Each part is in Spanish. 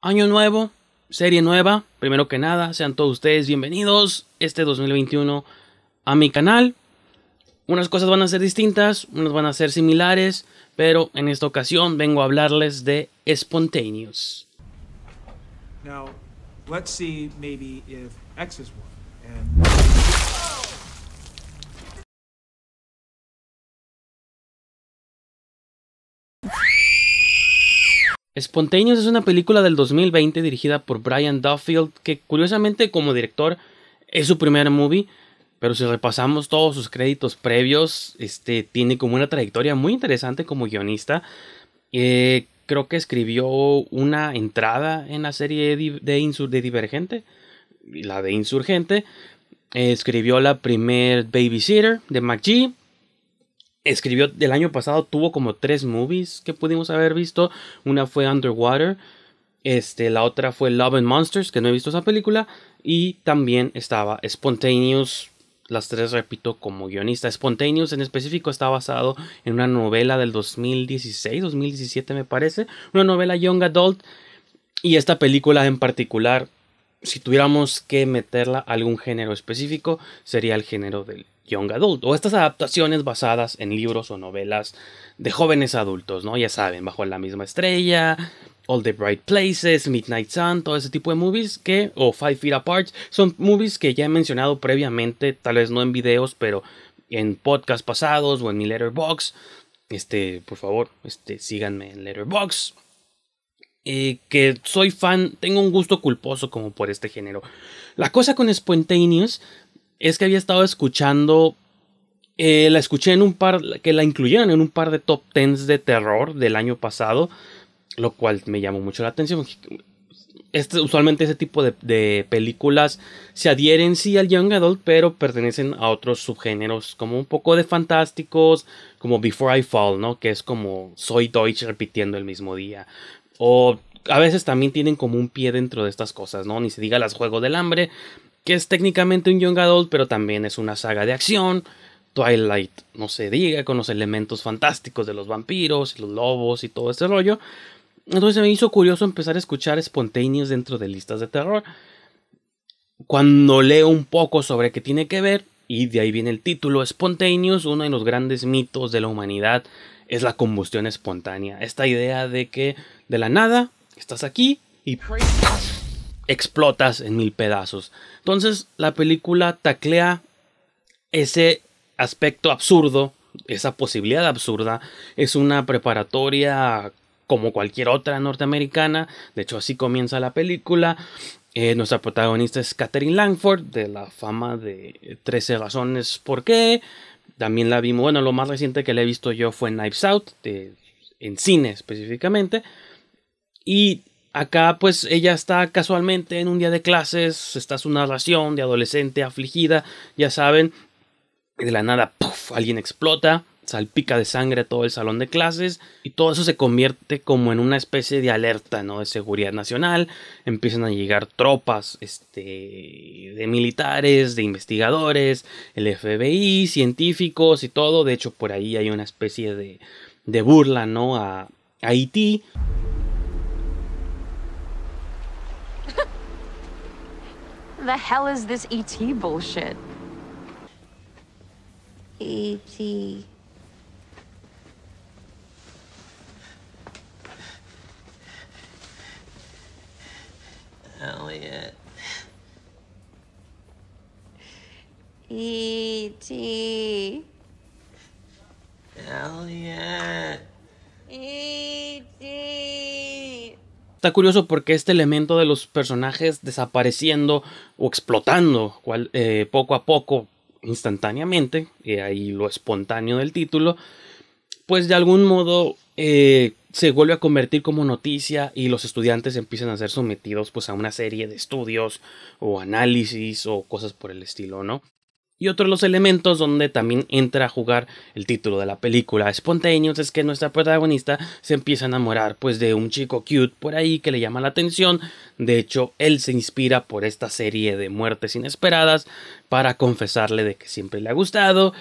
Año nuevo, serie nueva, primero que nada, sean todos ustedes bienvenidos este 2021 a mi canal. Unas cosas van a ser distintas, unas van a ser similares, pero en esta ocasión vengo a hablarles de Spontaneous. X Spontaneous es una película del 2020 dirigida por Brian Duffield, que curiosamente como director es su primer movie, pero si repasamos todos sus créditos previos, este tiene como una trayectoria muy interesante como guionista. Eh, creo que escribió una entrada en la serie de, Divergente, la de Insurgente. Eh, escribió la primer Babysitter de McGee escribió el año pasado, tuvo como tres movies que pudimos haber visto. Una fue Underwater, este, la otra fue Love and Monsters, que no he visto esa película, y también estaba Spontaneous. Las tres, repito, como guionista. Spontaneous en específico está basado en una novela del 2016, 2017 me parece. Una novela Young Adult. Y esta película en particular, si tuviéramos que meterla a algún género específico, sería el género del Young Adult, o estas adaptaciones basadas en libros o novelas de jóvenes adultos, ¿no? Ya saben, Bajo la misma estrella, All the Bright Places, Midnight Sun, todo ese tipo de movies que, o Five Feet Apart, son movies que ya he mencionado previamente, tal vez no en videos, pero en podcasts pasados o en mi Letterbox. Este, por favor, este, síganme en Letterbox. que soy fan, tengo un gusto culposo como por este género. La cosa con Spontaneous es que había estado escuchando. Eh, la escuché en un par. que la incluyeron en un par de top tens de terror del año pasado. Lo cual me llamó mucho la atención. Este, usualmente ese tipo de, películas se adhieren sí al Young Adult, pero pertenecen a otros subgéneros, como un poco de fantásticos, como Before I Fall, ¿no? Que es como Soy Deutsch repitiendo el mismo día. O a veces también tienen como un pie dentro de estas cosas, ¿no? Ni se diga las Juegos del Hambre, que es técnicamente un young adult, pero también es una saga de acción. Twilight, no se diga, con los elementos fantásticos de los vampiros los lobos y todo ese rollo. Entonces me hizo curioso empezar a escuchar Spontaneous dentro de listas de terror. Cuando leo un poco sobre qué tiene que ver, y de ahí viene el título, Spontaneous, uno de los grandes mitos de la humanidad es la combustión espontánea. Esta idea de que de la nada estás aquí y explotas en mil pedazos. Entonces la película taclea ese aspecto absurdo, esa posibilidad absurda. Es una preparatoria como cualquier otra norteamericana. De hecho, así comienza la película. Eh, nuestra protagonista es Catherine Langford, de la fama de 13 razones por qué. También la vimos, bueno, lo más reciente que la he visto yo fue Knives Out, de, en cine específicamente. Y Acá pues ella está casualmente en un día de clases, está su narración de adolescente afligida, ya saben, de la nada, alguien explota, salpica de sangre todo el salón de clases y todo eso se convierte como en una especie de alerta, ¿no? De seguridad nacional, empiezan a llegar tropas, este, de militares, de investigadores, el FBI, científicos y todo, de hecho por ahí hay una especie de, de burla, ¿no? a Haití. The hell is this ET bullshit? E.T. Está curioso porque este elemento de los personajes desapareciendo o explotando eh, poco a poco, instantáneamente, y ahí lo espontáneo del título, pues de algún modo eh, se vuelve a convertir como noticia y los estudiantes empiezan a ser sometidos pues a una serie de estudios o análisis o cosas por el estilo, ¿no? Y otro de los elementos donde también entra a jugar el título de la película Spontaneous es que nuestra protagonista se empieza a enamorar pues de un chico cute por ahí que le llama la atención. De hecho, él se inspira por esta serie de muertes inesperadas para confesarle de que siempre le ha gustado.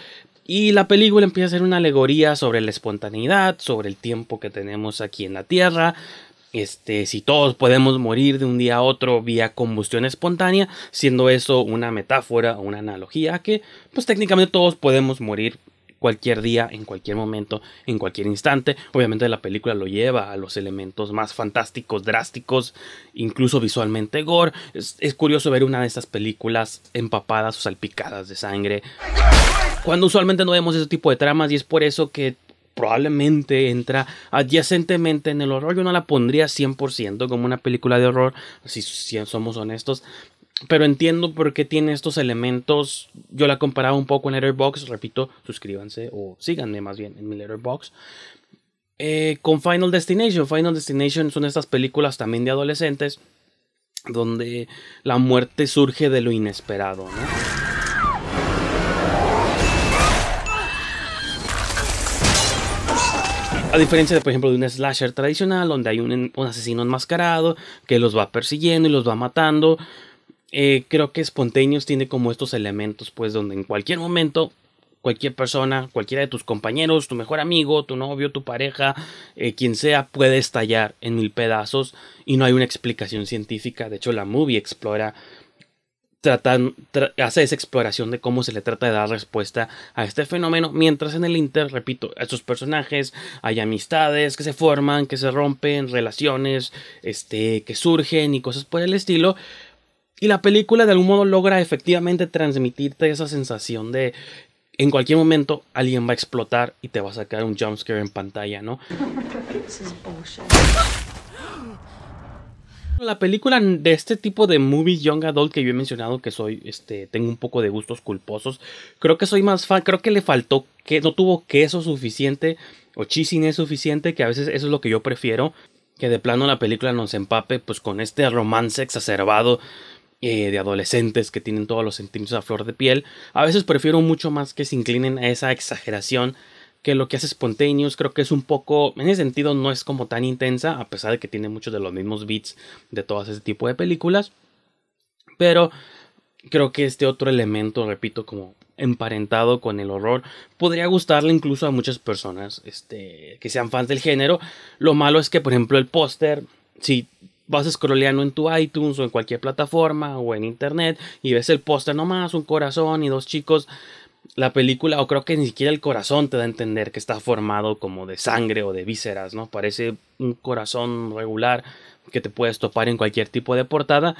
Y la película empieza a ser una alegoría sobre la espontaneidad, sobre el tiempo que tenemos aquí en la Tierra, este, si todos podemos morir de un día a otro vía combustión espontánea, siendo eso una metáfora o una analogía que, pues técnicamente todos podemos morir cualquier día, en cualquier momento, en cualquier instante. Obviamente la película lo lleva a los elementos más fantásticos, drásticos, incluso visualmente gore. Es, es curioso ver una de estas películas empapadas o salpicadas de sangre. Cuando usualmente no vemos ese tipo de tramas y es por eso que probablemente entra adyacentemente en el horror. Yo no la pondría 100% como una película de horror, si, somos honestos. Pero entiendo por qué tiene estos elementos. Yo la comparaba un poco en Letterboxd. Repito, suscríbanse o síganme más bien en mi Letterboxd. Eh, con Final Destination. Final Destination son estas películas también de adolescentes donde la muerte surge de lo inesperado, ¿no? A diferencia, de, por ejemplo, de un slasher tradicional, donde hay un, asesino enmascarado que los va persiguiendo y los va matando, eh, creo que Spontaneous tiene como estos elementos, pues, donde en cualquier momento, cualquier persona, cualquiera de tus compañeros, tu mejor amigo, tu novio, tu pareja, eh, quien sea, puede estallar en mil pedazos y no hay una explicación científica. De hecho, la movie explora tratan, hace esa exploración de cómo se le trata de dar respuesta a este fenómeno, mientras en el Inter, repito, a sus personajes hay amistades que se forman, que se rompen, relaciones este, que surgen y cosas por el estilo. Y la película de algún modo logra efectivamente transmitirte esa sensación de en cualquier momento alguien va a explotar y te va a sacar un jumpscare en pantalla, ¿no? La película de este tipo de movie young adult que yo he mencionado que soy, este, tengo un poco de gustos culposos. Creo que soy más creo que le faltó que no tuvo queso suficiente o es suficiente, que a veces eso es lo que yo prefiero, que de plano la película nos empape pues con este romance exacerbado eh, de adolescentes que tienen todos los sentimientos a flor de piel. A veces prefiero mucho más que se inclinen a esa exageración que lo que hace Spontaneous creo que es un poco, en ese sentido no es como tan intensa, a pesar de que tiene muchos de los mismos beats de todas ese tipo de películas, pero creo que este otro elemento, repito, como emparentado con el horror, podría gustarle incluso a muchas personas este, que sean fans del género. Lo malo es que, por ejemplo, el póster, si vas scrolleando en tu iTunes o en cualquier plataforma o en internet y ves el póster nomás, un corazón y dos chicos, la película, o creo que ni siquiera el corazón te da a entender que está formado como de sangre o de vísceras, ¿no? Parece un corazón regular que te puedes topar en cualquier tipo de portada.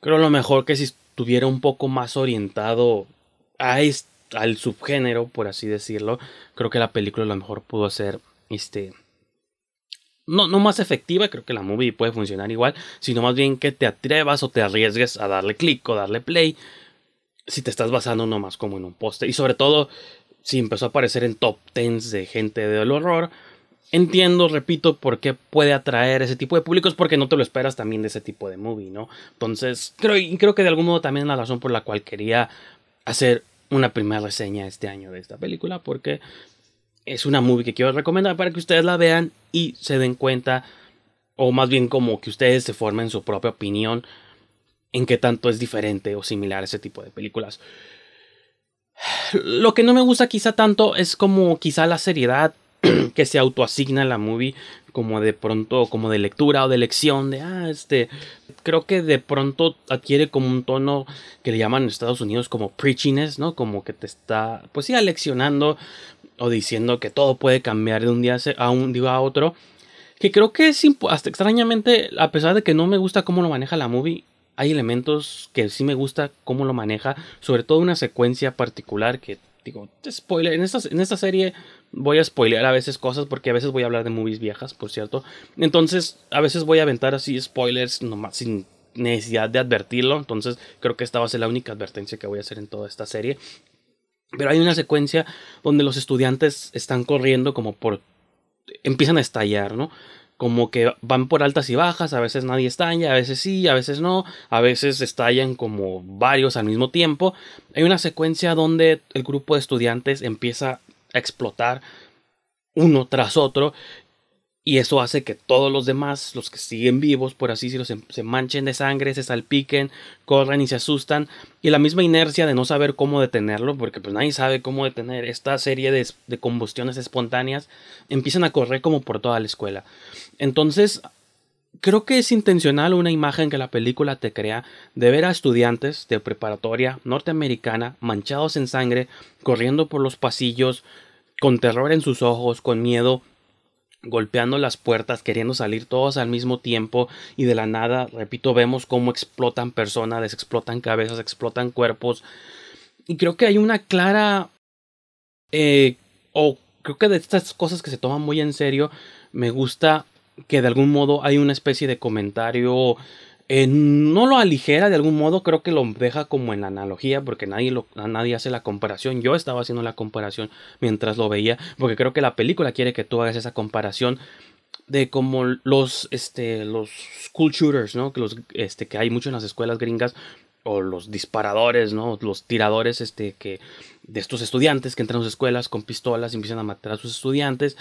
Creo lo mejor que si estuviera un poco más orientado a al subgénero, por así decirlo, creo que la película a lo mejor pudo ser este no, no más efectiva, creo que la movie puede funcionar igual, sino más bien que te atrevas o te arriesgues a darle clic o darle play si te estás basando nomás como en un poste. Y sobre todo, si empezó a aparecer en top 10 de gente del horror, entiendo, repito, por qué puede atraer ese tipo de públicos, porque no te lo esperas también de ese tipo de movie, ¿no? Entonces, creo, creo que de algún modo también es la razón por la cual quería hacer una primera reseña este año de esta película, porque es una movie que quiero recomendar para que ustedes la vean y se den cuenta, o más bien como que ustedes se formen su propia opinión en qué tanto es diferente o similar ese tipo de películas. Lo que no me gusta quizá tanto es como quizá la seriedad que se autoasigna la movie como de pronto como de lectura o de lección de ah este creo que de pronto adquiere como un tono que le llaman en Estados Unidos como preachiness, ¿no? Como que te está pues sí leccionando o diciendo que todo puede cambiar de un día a un día a otro, que creo que es hasta extrañamente a pesar de que no me gusta cómo lo maneja la movie hay elementos que sí me gusta cómo lo maneja, sobre todo una secuencia particular que digo, spoiler, en esta, serie voy a spoilear a veces cosas porque a veces voy a hablar de movies viejas, por cierto. Entonces, a veces voy a aventar así spoilers nomás sin necesidad de advertirlo. Entonces, creo que esta va a ser la única advertencia que voy a hacer en toda esta serie. Pero hay una secuencia donde los estudiantes están corriendo como por... empiezan a estallar, ¿no? como que van por altas y bajas, a veces nadie estalla, a veces sí, a veces no, a veces estallan como varios al mismo tiempo. Hay una secuencia donde el grupo de estudiantes empieza a explotar uno tras otro y eso hace que todos los demás, los que siguen vivos, por así decirlo, se, manchen de sangre, se salpiquen, corran y se asustan. Y la misma inercia de no saber cómo detenerlo, porque pues nadie sabe cómo detener esta serie de, de combustiones espontáneas, empiezan a correr como por toda la escuela. Entonces, creo que es intencional una imagen que la película te crea de ver a estudiantes de preparatoria norteamericana manchados en sangre, corriendo por los pasillos, con terror en sus ojos, con miedo, golpeando las puertas, queriendo salir todos al mismo tiempo y de la nada, repito, vemos cómo explotan personas, explotan cabezas, explotan cuerpos. Y creo que hay una clara... Eh, o creo que de estas cosas que se toman muy en serio, me gusta que de algún modo hay una especie de comentario no lo aligera de algún modo, creo que lo deja como en la analogía, porque nadie, lo, nadie hace la comparación. Yo estaba haciendo la comparación mientras lo veía, porque creo que la película quiere que tú hagas esa comparación de como los, este, los school shooters, ¿no? Que, los, este, que hay mucho en las escuelas gringas, o los disparadores, ¿no? Los tiradores, este, que de estos estudiantes que entran a sus escuelas con pistolas y empiezan a matar a sus estudiantes.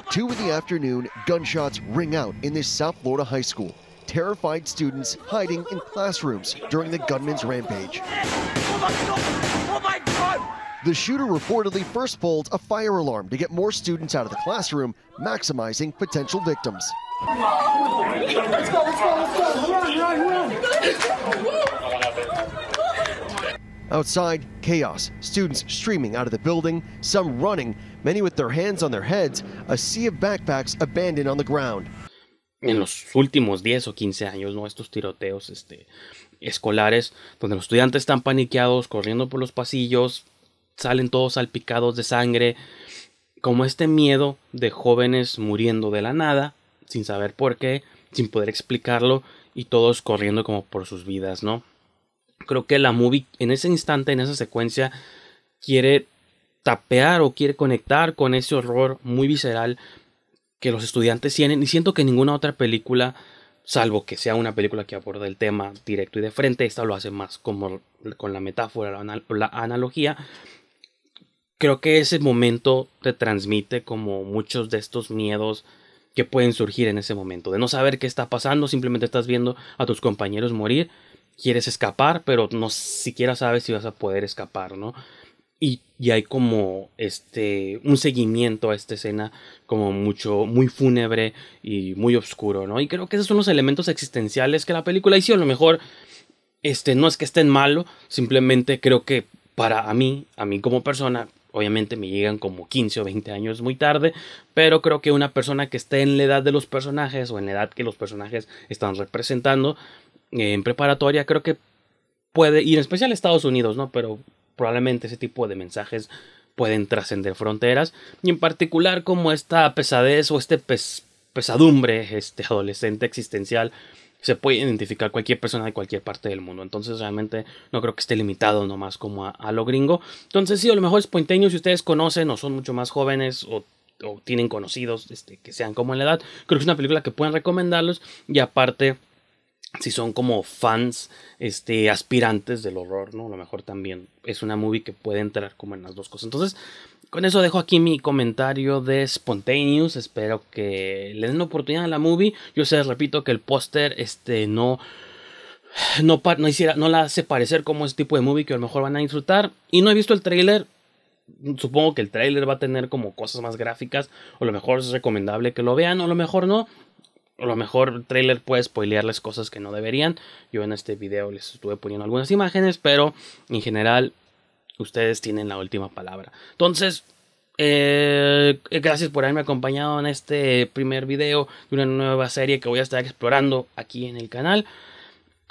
At 2 in the afternoon, gunshots ring out in this South Florida high school. Terrified students hiding in classrooms during the gunman's rampage. The shooter reportedly first pulled a fire alarm to get more students out of the classroom, maximizing potential victims. Let's go, let's go, let's go. Outside, chaos. Students streaming out of the building, some running, many with their hands on their heads, a sea of backpacks abandoned on the ground. En los últimos 10 o 15 años, ¿no? Estos tiroteos este, escolares, donde los estudiantes están paniqueados, corriendo por los pasillos, salen todos salpicados de sangre, como este miedo de jóvenes muriendo de la nada, sin saber por qué, sin poder explicarlo, y todos corriendo como por sus vidas, ¿no? creo que la movie en ese instante, en esa secuencia, quiere tapear o quiere conectar con ese horror muy visceral que los estudiantes tienen. Y siento que ninguna otra película, salvo que sea una película que aborde el tema directo y de frente, esta lo hace más como con la metáfora, la analogía. Creo que ese momento te transmite como muchos de estos miedos que pueden surgir en ese momento, de no saber qué está pasando, simplemente estás viendo a tus compañeros morir quieres escapar, pero no siquiera sabes si vas a poder escapar, ¿no? Y, hay como este un seguimiento a esta escena como mucho muy fúnebre y muy oscuro, ¿no? Y creo que esos son los elementos existenciales que la película hizo, a lo mejor este no es que estén malo, simplemente creo que para a mí, a mí como persona, obviamente me llegan como 15 o 20 años muy tarde, pero creo que una persona que esté en la edad de los personajes o en la edad que los personajes están representando, en preparatoria, creo que puede, y en especial Estados Unidos, ¿no? Pero probablemente ese tipo de mensajes pueden trascender fronteras, y en particular como esta pesadez o este pesadumbre este adolescente existencial se puede identificar cualquier persona de cualquier parte del mundo. Entonces realmente no creo que esté limitado nomás como a, lo gringo. Entonces sí, a lo mejor es pointeño si ustedes conocen o son mucho más jóvenes o, tienen conocidos este, que sean como en la edad. Creo que es una película que pueden recomendarlos y aparte si son como fans este, aspirantes del horror, ¿no? A lo mejor también es una movie que puede entrar como en las dos cosas. Entonces, con eso dejo aquí mi comentario de Spontaneous. Espero que le den la oportunidad a la movie. Yo se les repito que el póster este, no... No, no, hiciera, no la hace parecer como ese tipo de movie que a lo mejor van a disfrutar. Y no he visto el trailer Supongo que el trailer va a tener como cosas más gráficas. O a lo mejor es recomendable que lo vean. O a lo mejor no a lo mejor trailer puede spoilearles cosas que no deberían. Yo en este video les estuve poniendo algunas imágenes, pero en general ustedes tienen la última palabra. Entonces, eh, gracias por haberme acompañado en este primer video de una nueva serie que voy a estar explorando aquí en el canal.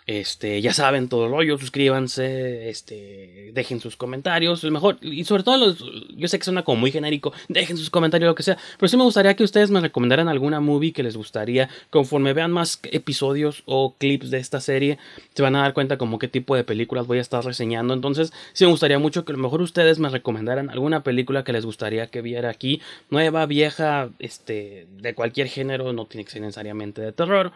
Este, ya saben todo el rollo, suscríbanse, este, dejen sus comentarios, mejor, y sobre todo los, yo sé que suena como muy genérico, dejen sus comentarios, lo que sea, pero sí me gustaría que ustedes me recomendaran alguna movie que les gustaría, conforme vean más episodios o clips de esta serie, se van a dar cuenta como qué tipo de películas voy a estar reseñando, entonces sí me gustaría mucho que a lo mejor ustedes me recomendaran alguna película que les gustaría que viera aquí, nueva, vieja, este, de cualquier género, no tiene que ser necesariamente de terror,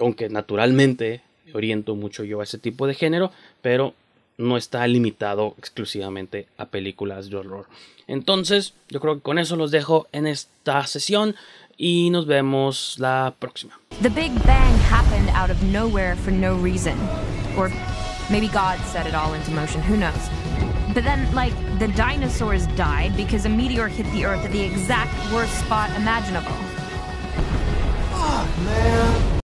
aunque naturalmente oriento mucho yo a ese tipo de género, pero no está limitado exclusivamente a películas de horror. Entonces, yo creo que con eso los dejo en esta sesión y nos vemos la próxima. The Big Bang happened out of nowhere for no reason. Or maybe God set it all into motion, who knows. But then, like, the dinosaurs died because a meteor hit the Earth at the exact worst spot imaginable. Oh, man.